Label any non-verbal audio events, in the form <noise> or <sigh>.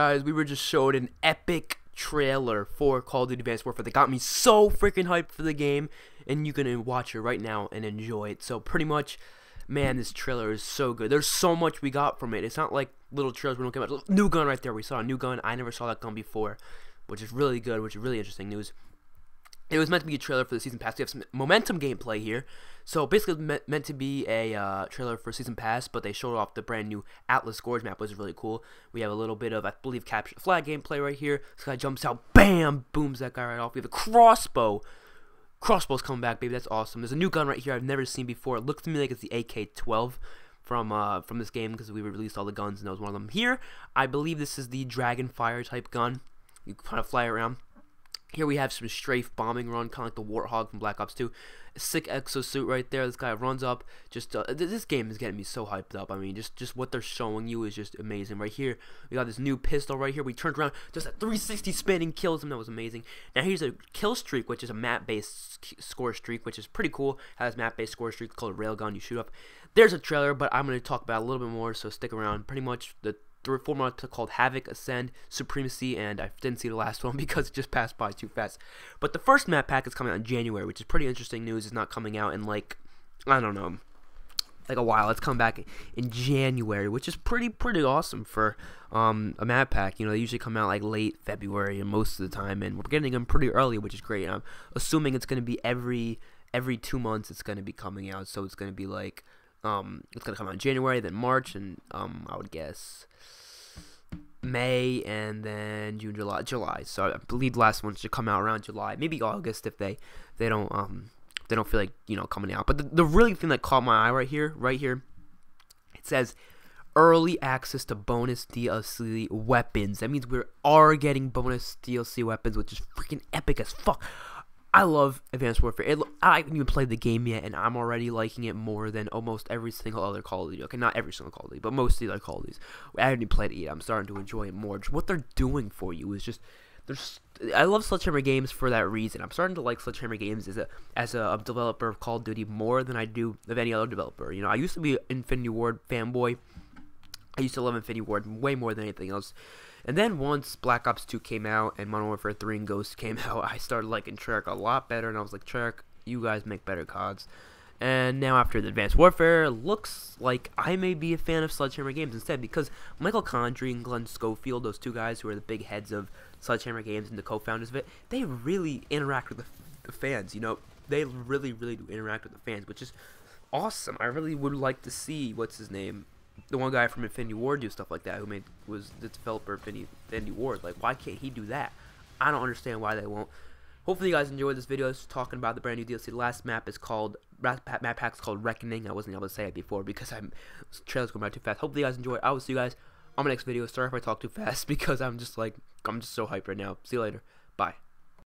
Guys, we were just showed an epic trailer for Call of Duty Advanced Warfare that got me so freaking hyped for the game, and you can watch it right now and enjoy it. So pretty much, man, this trailer is so good. There's so much we got from it. It's not like little trailers we don't get much. New gun right there. We saw a new gun. I never saw that gun before, which is really good, which is really interesting news it was meant to be a trailer for the season pass. We have some momentum gameplay here. So basically, meant to be a uh, trailer for season pass, but they showed off the brand new Atlas Gorge map, which is really cool. We have a little bit of, I believe, capture flag gameplay right here. This guy jumps out, bam, booms that guy right off. We have a crossbow. Crossbow's coming back, baby. That's awesome. There's a new gun right here I've never seen before. It looks to me like it's the AK-12 from uh, from this game because we released all the guns and that was one of them. Here, I believe this is the dragon fire type gun. You kind of fly around. Here we have some strafe bombing run, kind of like the Warthog from Black Ops 2. Sick exosuit right there. This guy runs up. Just uh, this game is getting me so hyped up. I mean, just just what they're showing you is just amazing. Right here, we got this new pistol right here. We turned around, just a 360 spinning kills him. That was amazing. Now here's a kill streak, which is a map-based score streak, which is pretty cool. Has map-based score streak called Railgun. You shoot up. There's a trailer, but I'm gonna talk about a little bit more. So stick around. Pretty much the the reform months called Havoc, Ascend, Supremacy, and I didn't see the last one <laughs> because it just passed by too fast. But the first map pack is coming out in January, which is pretty interesting news. It's not coming out in like, I don't know, like a while. It's come back in January, which is pretty pretty awesome for um, a map pack. You know, they usually come out like late February and most of the time, and we're getting them pretty early, which is great. I'm assuming it's going to be every every two months. It's going to be coming out, so it's going to be like um, it's gonna come out in January, then March, and um, I would guess May, and then June, July, July. So I believe the last one should come out around July, maybe August if they they don't um they don't feel like you know coming out. But the, the really thing that caught my eye right here, right here, it says early access to bonus DLC weapons. That means we are getting bonus DLC weapons, which is freaking epic as fuck. I love Advanced Warfare. It, I haven't even played the game yet, and I'm already liking it more than almost every single other Call of Duty. Okay, not every single Call of Duty, but most of the other Call of Duties. I haven't even played it yet. I'm starting to enjoy it more. What they're doing for you is just there's I love Sledgehammer games for that reason. I'm starting to like Sledgehammer games as a as a developer of Call of Duty more than I do of any other developer. You know, I used to be Infinity Ward fanboy. I used to love Infinity Ward way more than anything else. And then once Black Ops 2 came out and Modern Warfare 3 and Ghost <laughs> came out, I started liking Treyarch a lot better, and I was like, Treyarch, you guys make better CODs. And now after the Advanced Warfare, looks like I may be a fan of Sledgehammer Games instead because Michael Condrey and Glenn Schofield, those two guys who are the big heads of Sledgehammer Games and the co-founders of it, they really interact with the, the fans. You know, they really, really do interact with the fans, which is awesome. I really would like to see what's his name the one guy from Infinity Ward do stuff like that, who made was the developer of Infinity Ward. Like, why can't he do that? I don't understand why they won't. Hopefully, you guys enjoyed this video. Just talking about the brand new DLC. The last map is called map is called Reckoning. I wasn't able to say it before because I'm trailers going by too fast. Hopefully, you guys enjoyed. I will see you guys on my next video. Sorry if I talk too fast <laughs> because I'm just like I'm just so hyped right now. See you later. Bye.